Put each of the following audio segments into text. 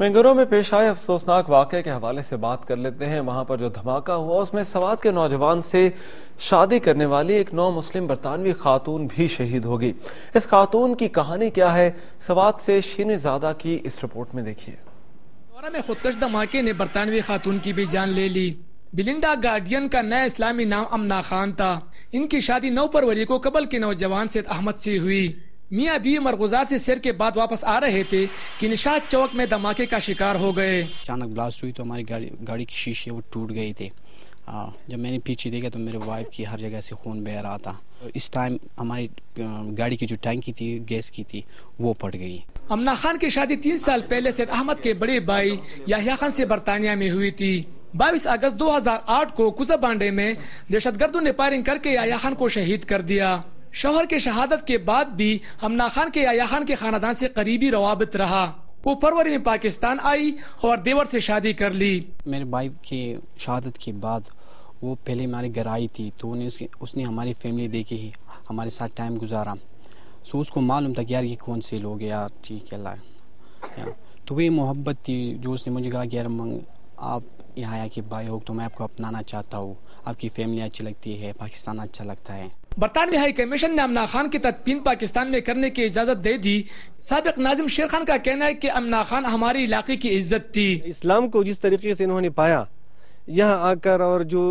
मैंगरों में पेश आए अफसोसनाक वाक़े के हवाले से बात कर लेते हैं वहाँ पर जो धमाका हुआ उसमें सवाद के नौजवान से शादी करने वाली एक नौ मुस्लिम बरतानवी खातून भी शहीद होगी इस खातून की कहानी क्या है सवाद से शीन ज़्यादा की इस रिपोर्ट में देखिए में खुदकश धमाके ने बरतानवी खातून की भी जान ले ली बिलिंडा गार्डियन का नया इस्लामी नाम अमना खान था इनकी शादी नौ फरवरी को कबल के नौजवान सैद अहमद से हुई मियाँ बी मरगुजा से सिर के बाद वापस आ रहे थे कि निशाद चौक में धमाके का शिकार हो गए अचानक ब्लास्ट हुई तो हमारी गाड़ी गाड़ी की शीशे वो टूट गई थी आ, जब मैंने पीछे देखा तो मेरे वाइफ की हर जगह से खून बह रहा था इस टाइम हमारी गाड़ी की जो टैंकी थी गैस की थी वो फट गई अमना खान की शादी तीन साल पहले सैद अहमद के बड़े भाई याहिया खान से बरतानिया में हुई थी बाईस अगस्त 2008 को कुसा बांडे में दहशत गर्दों ने फायरिंग करके याहिया खान को शहीद कर दिया शोहर के शहादत के बाद भी हमना खान के या खान के खानदान से करीबी रवाबित रहा वो फरवरी में पाकिस्तान आई और देवर से शादी कर ली मेरे भाई के शहादत के बाद वो पहले हमारे घर आई थी तो उन्हें उसके उसने हमारी फैमिली देखी ही हमारे साथ टाइम गुजारा सो उसको मालूम था कि यार ये कौन से लोग यार ठीक है ला तो वही मोहब्बत थी जो उसने मुझे कहा कि यार मंग आप यहाँ आया कि भाई हो तो मैं आपको अपनाना चाहता हूँ आपकी फैमिली अच्छी लगती है पाकिस्तान अच्छा लगता है बरतानवी हाई कमीशन ने अमना खान की तदफीन पाकिस्तान में करने की इजाज़त दे दी सबक नाजिम शेर खान का कहना है कि अमना खान हमारे इलाके की इज्जत थी इस्लाम को जिस तरीके से इन्होंने पाया यहाँ आकर और जो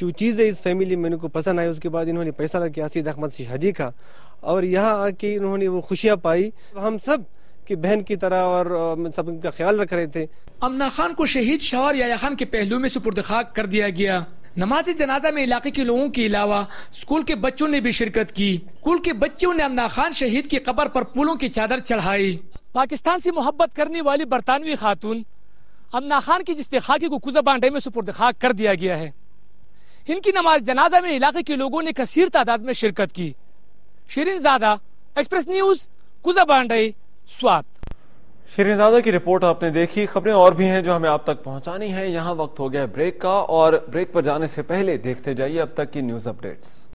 जो चीज़ें इस फैमिली में इनको पसंद आई उसके बाद इन्होंने पैसा लगा आसिद अहमद से शादी का और यहाँ आके इन्होंने वो खुशियाँ पाई हम सब की बहन की तरह और सब इनका ख्याल रख रहे थे अमना खान को शहीद शहर या खान के पहलू में सुपुर्द खाक कर दिया गया नमाज जनाजा में इलाके के लोगों के अलावा स्कूल के बच्चों ने भी शिरकत की स्कूल के बच्चों ने अमना खान शहीद की कबर पर फूलों की चादर चढ़ाई पाकिस्तान से मोहब्बत करने वाली बरतानवी खातून अमना खान की जिसते खाके को कुजा बांडे में सुपुर्द खाक कर दिया गया है इनकी नमाज जनाजा में इलाके के लोगों ने कसीर तादाद में शिरकत की शिरीन ज्यादा एक्सप्रेस न्यूज कुजा बांडे स्वाद श्री दादा की रिपोर्ट आपने देखी खबरें और भी हैं जो हमें आप तक पहुंचानी है यहाँ वक्त हो गया ब्रेक का और ब्रेक पर जाने से पहले देखते जाइए अब तक की न्यूज अपडेट्स